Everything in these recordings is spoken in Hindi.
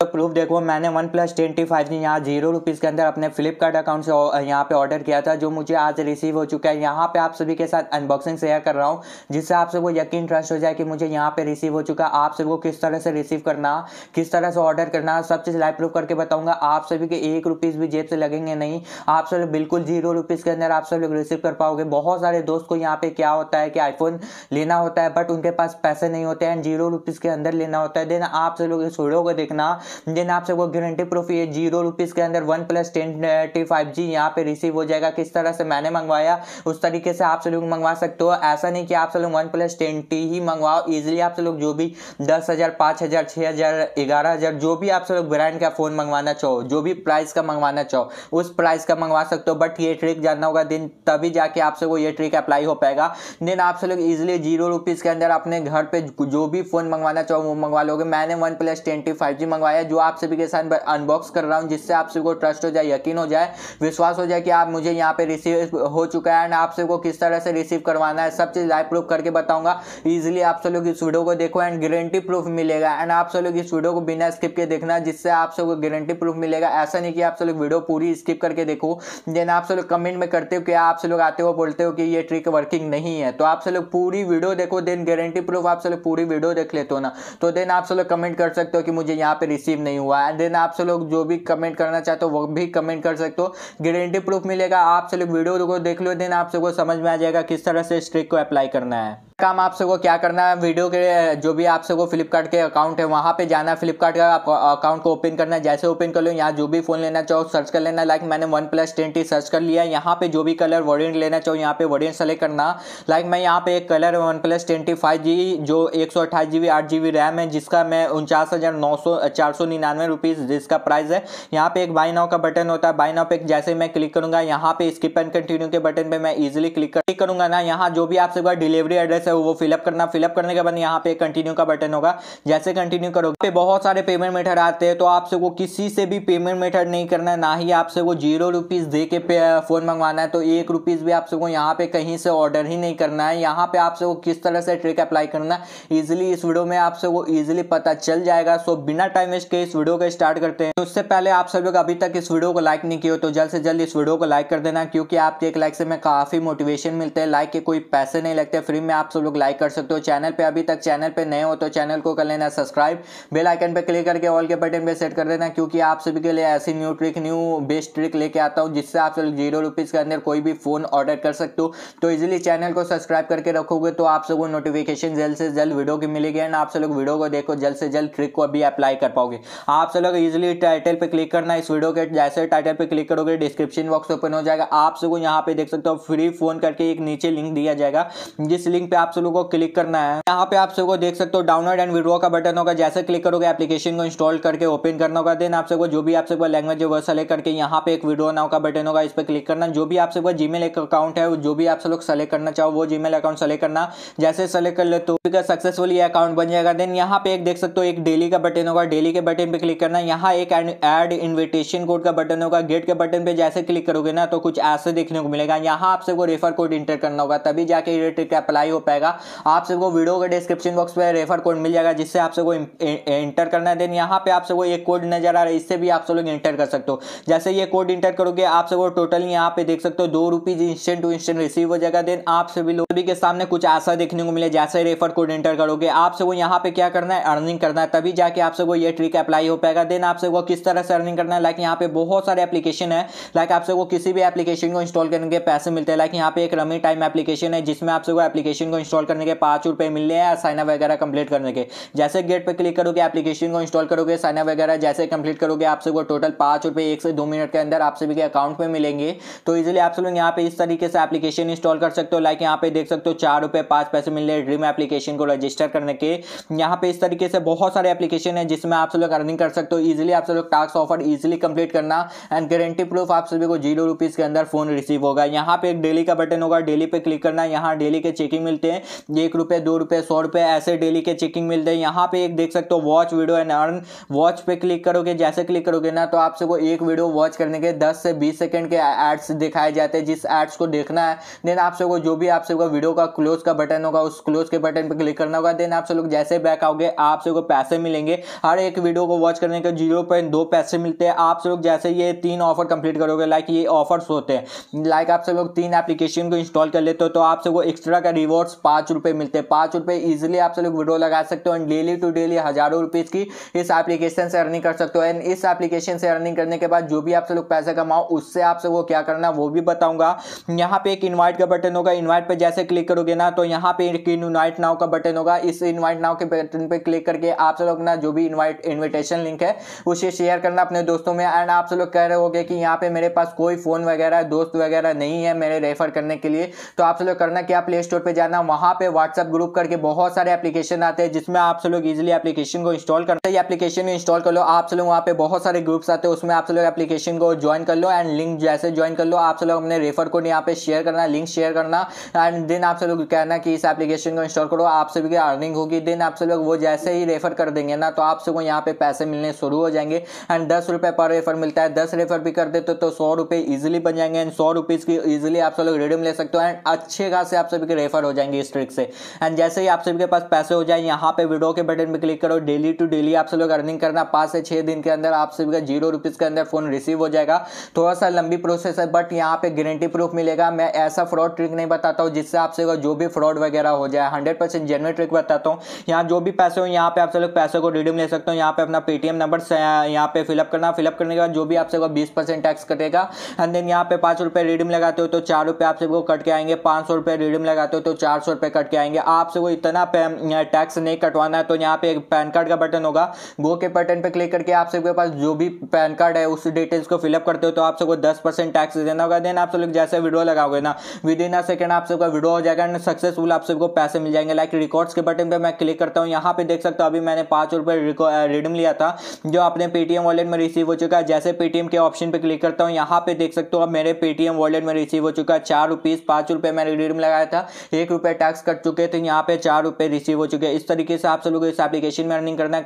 तो प्रूफ देखो मैंने वन प्लस ट्वेंटी फाइव यहाँ जीरो रुपीज़ के अंदर अपने फ्लिपकार्ट अकाउंट से यहाँ पे ऑर्डर किया था जो मुझे आज रिसीव हो चुका है यहाँ पे आप सभी के साथ अनबॉक्सिंग शेयर कर रहा हूँ जिससे आप सबको यकीन ट्रस्ट हो जाए कि मुझे यहाँ पे रिसीव हो चुका है आप सबको किस तरह से रिसीव करना किस तरह से ऑर्डर करना सब चीज़ लाइव प्रूफ करके बताऊँगा आप सभी के एक रुपीज़ भी जेब से लगेंगे नहीं आप सब बिल्कुल जीरो रुपीज़ के अंदर आप सब लोग रिसीव कर पाओगे बहुत सारे दोस्त को यहाँ पे क्या होता है कि आईफोन लेना होता है बट उनके पास पैसे नहीं होते हैं जीरो रुपीज़ के अंदर लेना होता है देन आप सब लोग को देखना देन आप सबको गारंटी प्रूफ ये जीरो रुपीज़ के अंदर OnePlus ten T five G यहाँ पे रिसीव हो जाएगा किस तरह से मैंने मंगवाया उस तरीके से आप सब लोग मंगवा सकते हो ऐसा नहीं कि आप सब लोग वन प्लस टेन टी ही मंगवाओ इजिली आप सब लोग जो भी दस हज़ार पाँच हज़ार छह हज़ार ग्यारह हज़ार जो भी आप सब लोग ब्रांड का फ़ोन मंगवाना चाहो जो भी प्राइस का मंगवाना चाहो उस प्राइस का मंगवा सकते हो बट ये ट्रिक जानना होगा दिन तभी जाके आप सबको ये ट्रिक अप्लाई हो पाएगा देन आप सब लोग इजिली जीरो रुपीज़ के अंदर अपने घर पे जो भी फ़ोन मंगवाना चाहो वो मंगवा लोगे मैंने one plus twenty five G मंगवाया है जो आप सभी के साथ अनबॉक्स कर रहा हूँ जिससे आप सबको ट्रस्ट हो जाए यकीन हो जाए विश्वास हो जाए कि आप मुझे यहाँ पे रिसीव हो चुका है एंड आप सबको किस तरह से रिसीव करवाना है सब चीज़ लाइव प्रूफ करके बताऊँगा ईजिली आप सब लोग इस वीडियो को देखो एंड गारंटी प्रूफ मिलेगा एंड आप सब लोग इस वीडियो को बिना स्किप के देखना जिससे आप सबको गारंटी प्रूफ मिलेगा ऐसा नहीं कि आप सब लोग वीडियो पूरी स्किप करके देखो देन आप सब लोग कमेंट में करते हो कि आप सब लोग आते हो बोलते हो कि ये ट्रिक वर्किंग नहीं है तो आप सब लोग पूरी वीडियो देखो देन गारंटी प्रूफ आप सब लोग पूरी वीडियो देख लेते हो ना तो देन आप सब लोग कमेंट कर सकते हो कि मुझे यहाँ पे रिसीव रिसीव नहीं हुआ एंड देन आप सब लोग जो भी कमेंट करना चाहते हो तो वो भी कमेंट कर सकते हो गारंटी प्रूफ मिलेगा आप सब लोग वीडियो को देख लो देन आप सबको समझ में आ जाएगा किस तरह से स्ट्रिक को अप्लाई करना है काम आप सबको क्या करना है वीडियो के जो भी आप सबको फ्लिपकार्ट के अकाउंट है वहाँ पे जाना है फ्लिपकार्ट का अकाउंट को ओपन करना है जैसे ओपन कर लो यहाँ जो भी फ़ोन लेना चाहो सर्च कर लेना लाइक मैंने वन प्लस ट्वेंटी सर्च कर लिया यहाँ पे जो भी कलर वॉरियंट लेना चाहो यहाँ पे वॉरियंट सेलेक्ट करना लाइक मैं यहाँ पे एक colour one plus twenty five G जो एक सौ अट्ठाईस जी बी आठ जी बी रैम है जिसका मैं उनचास हज़ार नौ सौ चार सौ निन्यानवे रुपीज़ जिसका प्राइस है यहाँ पे एक बाई नाव का बटन होता है बाई नाव पे जैसे मैं क्लिक करूंगा यहाँ पे स्किप एंड कंटिन्यू के बटन पर मैं इजिली क्लिक क्लिक ना यहाँ जो भी आप सबका डिलीवरी एड्रेस है वो फिलअप करना फिलअप करने के बाद यहाँ पे कंटिन्यू का बटन होगा जैसे कंटिन्यू करोगे पे बहुत सारे पेमेंट मेथड आते हैं तो आपसे वो किसी से भी पेमेंट मेथड नहीं करना है ना ही आपसे वो जीरो रुपीज़ दे के फ़ोन uh, मंगवाना है तो एक रुपीज़ भी आपसे वो यहाँ पे कहीं से ऑर्डर ही नहीं करना है यहाँ पे आपसे वो किस तरह से ट्रिक अप्लाई करना है ईजिली इस वीडियो में आपसे वो ईजिली पता चल जाएगा सो बिना टाइम वेस्ट के इस वीडियो को स्टार्ट करते हैं तो उससे पहले आप सब लोग अभी तक इस वीडियो को लाइक नहीं किया तो जल्द से जल्द इस वीडियो को लाइक कर देना क्योंकि आपके एक लाइक से मैं काफ़ी मोटिवेशन मिलते हैं लाइक के कोई पैसे नहीं लगते फ्री में आप सब लोग लाइक कर सकते हो चैनल पे अभी तक चैनल पे नए हो तो चैनल को कर लेना सब्सक्राइब बेल आइकन पे क्लिक करके ऑल के बटन पे सेट कर देना क्योंकि आप सभी के लिए ऐसी new trick new best trick लेके आता हूँ जिससे आप लोग जीरो रुपीज़ के अंदर कोई भी फ़ोन ऑर्डर कर सकते हो तो ईजिली चैनल को सब्सक्राइब करके रखोगे तो आप सबको नोटिफिकेशन जल्द से जल्द वीडियो की मिलेगी एंड आप सब लोग वीडियो को देखो जल्द से जल्द ट्रिक को अभी अप्लाई कर पाओगे आप सब लोग ईजिली टाइटल पर क्लिक करना इस वीडियो के जैसे टाइटल पर क्लिक करोगे डिस्क्रिप्शन बॉक्स ओपन हो जाएगा आप सबको यहाँ पे देख सकते हो फ्री फोन करके एक नीचे लिंक दिया जाएगा जिस लिंक पे आप सब लोगों को क्लिक करना है यहाँ पे आप सबको देख सकते हो डाउनलोड एंड विड्रो का बटन होगा जैसे क्लिक करोगे एप्लीकेशन को इंस्टॉल करके ओपन करना होगा देन आप सबको जो भी आप सबको लैंग्वेज है वह सेलेक्ट करके यहाँ पे एक विड्रो नाव का बटन होगा इस पर क्लिक करना जो भी आप सबको जीमेल एक अकाउंट है जो भी आप सब लोग सेलेक्ट करना चाहो वो जीमेल अकाउंट सेलेक्ट करना जैसे सेलेक्ट कर ले तो सक्सेसफुली अकाउंट बन जाएगा देन यहाँ पे एक देख सकते हो एक डेली का बटन होगा डेली के बटन पे क्लिक करना यहाँ एक एड इन्विटेशन कोड का बटन होगा गेट के बटन पे जैसे क्लिक करोगे ना तो कुछ ऐसे देखने को मिलेगा यहाँ आप सबको रेफर कोड इंटर करना होगा तभी जाके अप्लाई हो पाएगा जाएगा आप सबको वीडियो के डिस्क्रिप्शन बॉक्स पर रेफर कोड मिल जाएगा जिससे आप सबको इंटर करना है देन यहाँ पे आप सबको एक कोड नजर आ रहा है इससे भी आप सब लोग इंटर कर सकते हो जैसे ये कोड इंटर करोगे आप सबको टोटल यहाँ पे देख सकते हो दो rupees instant to instant receive हो जाएगा देन आप सभी लोग सभी के सामने कुछ आशा देखने को मिले जैसे रेफर कोड इंटर करोगे आप सबको यहाँ पे क्या करना है अर्निंग करना है तभी जाके आप सबको ये ट्रिक अप्लाई हो पाएगा देन आप सबको किस तरह से अर्निंग करना है लाइक यहाँ पे बहुत सारे एप्लीकेशन है लाइक आप सबको किसी भी एप्लीकेशन को इंस्टॉल करने के पैसे मिलते हैं लाइक यहाँ पे एक रमी टाइम एप्लीकेशन है जिसमें आप सबको एप्लीकेशन को इंस्टॉल करने के पाँच रुपये मिल रहे हैं साइनअप वगैरह कंप्लीट करने के जैसे गेट पर क्लिक करोगे एप्लीकेशन को इंस्टॉल करोगे साइनअप वगैरह जैसे कंप्लीट करोगे आपसे वो टोटल पाँच रुपये एक से दो मिनट के अंदर आप सभी के अकाउंट में मिलेंगे तो इजिली आप सब लोग यहाँ पे इस तरीके से एप्लीकेशन इंस्टॉल कर सकते हो लाइक यहाँ पे देख सकते हो चार रुपये पाँच पैसे मिल रहे हैं ड्रीम एप्लीकेशन को रजिस्टर करने के यहाँ पे इस तरीके से बहुत सारे एप्लीकेशन है जिसमें आप सब लोग अर्निंग कर सकते हो ईजिली आप सब लोग टास्क ऑफर ईजिली कंप्लीट करना एंड गारंटी प्रूफ आप सभी को जीरो रुपीज़ के अंदर फोन रिसीव होगा यहाँ पे एक डेली का बटन होगा डेली पे क्लिक करना यहाँ डेली के चेकिंग मिलते हैं हैं एक रुपये दो रुपये सौ रुपये ऐसे डेली के चेकिंग मिलते हैं यहाँ पे एक देख सकते हो watch video and earn watch पे क्लिक करोगे जैसे क्लिक करोगे ना तो आपसे को एक वीडियो वॉच करने के दस से बीस सेकेंड के एड्स दिखाए जाते हैं जिस एड्स को देखना है देन आप सबको जो भी आप सबको वीडियो का क्लोज का बटन होगा उस क्लोज के बटन पर क्लिक करना होगा देन आप सब लोग जैसे बैक आओगे आप सबको पैसे मिलेंगे हर एक वीडियो को वॉच करने के जीरो पॉइंट दो पैसे मिलते हैं आप सब लोग जैसे ये तीन ऑफर कंप्लीट करोगे लाइक ये ऑफर्स होते हैं लाइक आप सब लोग तीन एप्लीकेशन को इंस्टॉल कर लेते हो तो आप सबको एक्स्ट्रा का रिवॉर्ड्स पांच रुपए मिलते हैं पांच रुपए इजिली आप लोग विड्रो लगा सकते हो एंड डेली टू डेली हज़ारों रुपीज़ की इस एप्लीकेशन से अर्निंग कर सकते हो एंड इस एप्लीकेशन से अर्निंग करने के बाद जो भी आप लोग पैसा कमाओ उससे आपसे वो क्या करना वो भी बताऊंगा यहाँ पे एक इन्वाइट का बटन होगा इन्वाइट पर जैसे क्लिक करोगे ना तो यहाँ पे एक इन्वाइट नाव का बटन होगा इस इन्वाइट नाव के बटन पर क्लिक करके आप लोग अपना जो भी इन्वाइट इन्विटेशन लिंक है उसे शेयर करना अपने दोस्तों में एंड आप लोग कह रहे हो कि यहाँ पे मेरे पास कोई फ़ोन वगैरह दोस्त वगैरह नहीं है मेरे रेफर करने के लिए तो आप लोग करना क्या प्ले स्टोर पर जाना वहाँ पे व्हाट्सअप ग्रुप करके बहुत सारे एप्लीकेशन आते हैं जिसमें आप सब लोग इजिली एप्लीकेशन को इंस्टॉल करते हैं एप्लीकेशन इंस्टॉल कर लो आप सब लोग वहाँ पे बहुत सारे ग्रुप्स आते हैं उसमें आप सब लोग एप्लीकेशन को ज्वाइन कर लो एंड लिंक जैसे ज्वाइन कर लो आप सब लोग अपने रेफर कोड यहाँ पे शेयर करना लिंक शेयर करना एंड देन आप सब लोग कहना कि इस एप्लीकेशन को इंस्टॉल करो आप सभी की अर्निंग होगी देन आप सब लोग वो जैसे ही रेफर कर देंगे ना तो आप सबको यहाँ पे पैसे मिलने शुरू हो जाएंगे एंड दस रुपये पर रेफर मिलता है दस रेफर भी कर देते तो सौ रुपये ईजिली बन जाएंगे एंड सौ रुपीज़ की ईजिली आप सब लोग रेडियम ले सकते हो एंड अच्छे से आप सभी के रेफर हो जाएंगे जी इस ट्रिक से एंड जैसे ही आप सभी के पास पैसे हो जाए यहाँ पे वीडियो के बटन पर क्लिक करो डेली टू डेली आप सब लोग अर्निंग करना पाँच से छः दिन के अंदर आप सभी का जीरो रुपीज़ के अंदर फ़ोन रिसीव हो जाएगा थोड़ा सा लंबी प्रोसेस है बट यहाँ पे गारंटी प्रूफ मिलेगा मैं ऐसा फ्रॉड ट्रिक नहीं बताता हूँ जिससे आप आपसे जो भी फ्रॉड वगैरह हो जाए हंड्रेड परसेंट ट्रिक बताता हूँ यहाँ जो भी पैसे हो यहाँ पे आप सब लोग पैसे को रिडीम ले सकते हो यहाँ पे अपना पेटीएम नंबर यहाँ पे फिलअप करना फिलअप करने के बाद जो भी आप आपसे बीस परसेंट टैक्स कटेगा एंड देन यहाँ पे पाँच रुपये रिडीम लगाते हो तो चार रुपये आप सबको कट के आएंगे पाँच सौ रुपये रिडीम लगाते हो तो चार सौ रुपये कट के आएंगे आपसे वो इतना टैक्स नहीं कटवाना है तो यहाँ पे एक पैन कार्ड का बटन होगा गो के बटन पर क्लिक करके आप सबके पास जो भी पैन कार्ड है उस डिटेल्स को फिलअप करते हो तो आप सबको दस परसेंट टैक्स देना होगा देन आप सब लोग जैसे वीडियो लगाओगे ना विद इन अ सेकेंड आप सबका वीडियो हो जाएगा एंड सक्सेसफुल आप सबको पैसे मिल जाएंगे लाइक रिकॉर्ड्स के बटन पर मैं क्लिक करता हूँ यहाँ पे देख सकता हूँ अभी मैंने पाँच रुपये रिडीम लिया था जो अपने पेटीएम वॉलेट में रिसीव हो चुका है जैसे पेटीएम के ऑप्शन पर क्लिक करता हूँ यहाँ पे देख सकते हो अब मेरे पेटीएम वॉलेट में रिसीव हो चुका है चार रुपीज़ पाँच रुपये मैंने रिडीम लगाया था एक रुपये टैक्स कट चुके हैं तो यहाँ पे चार रुपये रिसीव हो चुके हैं इस तरीके से आप सब लोग इस एप्लीकेशन में अर्निंग करना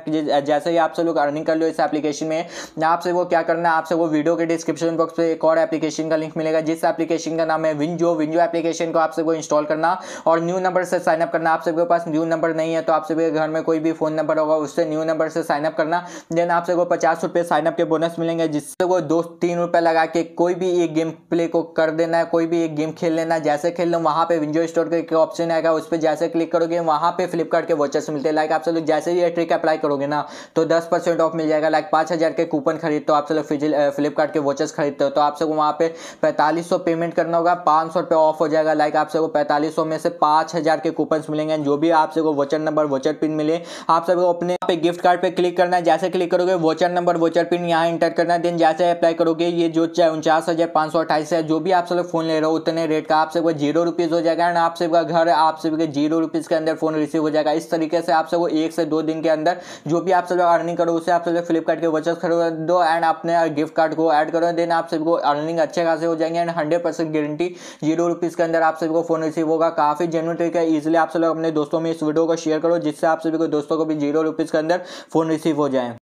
जैसे ही आप सब लोग अर्निंग कर लो इस एप्लीकेशन में आपसे वो क्या करना है आपसे वो वीडियो के डिस्क्रिप्शन बॉक्स पर एक और एप्लीकेशन का लिंक मिलेगा जिस एप्लीकेशन का नाम है विंजो विंजो एप्लीकेशन को आप सबको इंस्टॉल करना और न्यू नंबर से साइनअप करना आप सबके पास न्यू नंबर नहीं है तो आप सबके घर में कोई भी फ़ोन नंबर होगा उससे न्यू नंबर से साइनअप करना देन आप सबको पचास रुपये साइनअप के बोनस मिलेंगे जिससे वो दो तीन रुपये लगा के कोई भी एक गेम प्ले को कर देना है कोई भी एक गेम खेल लेना जैसे खेल लो वहाँ पे विंजो स्टोर का एक ऑप्शन ऑप्शन आएगा उस पर जैसे क्लिक करोगे वहाँ पे फ्लिपकार्ट के वॉचर्स मिलते हैं लाइक आप सब लोग जैसे ही ये ट्रिक अप्लाई करोगे ना तो दस परसेंट ऑफ मिल जाएगा लाइक पाँच हज़ार के कूपन खरीदते हो आप सब लोग फ्लिपकार्ट के वॉचर्स खरीदते हो तो आप सबको वहाँ पे पैंतालीस सौ पेमेंट करना होगा पाँच सौ रुपये ऑफ हो जाएगा लाइक आप सबको पैंतालीस सौ में से पाँच हज़ार के कूपन मिलेंगे जो भी आप सबको वॉचर नंबर वॉचर पिन मिले आप सबको अपने पे गिफ्ट कार्ड पे क्लिक करना है जैसे क्लिक करोगे वॉचर नंबर वॉचर पिन यहाँ इंटर करना है देन जैसे अप्लाई करोगे ये जो उनचास हज़ार पाँच सौ अट्ठाईस है जो भी आप सब लोग फोन ले रहे हो उतने रेट का आप सबको जीरो रुपीज़ हो जाएगा एंड आप सबका घर है आप सभी के जीरो रुपीज़ के अंदर फोन रिसीव हो जाएगा इस तरीके से आप सबको एक से दो दिन के अंदर जो भी आप सब अर्निंग करो उसे आप सब फ्लिपकार्ट के वचस खरीदो एंड अपने गिफ्ट कार्ड को ऐड करो देन आप सबको अर्निंग अच्छे खासे हो जाएंगे and hundred percent guarantee zero rupees के अंदर आप सभी को फोन रिसीव होगा काफ़ी जेनुअन तरीका है आप सब लोग अपने दोस्तों में इस वीडियो को शेयर करो जिससे आप सभी को दोस्तों को भी जीरो रुपीज़ के अंदर फोन रिसीव हो जाए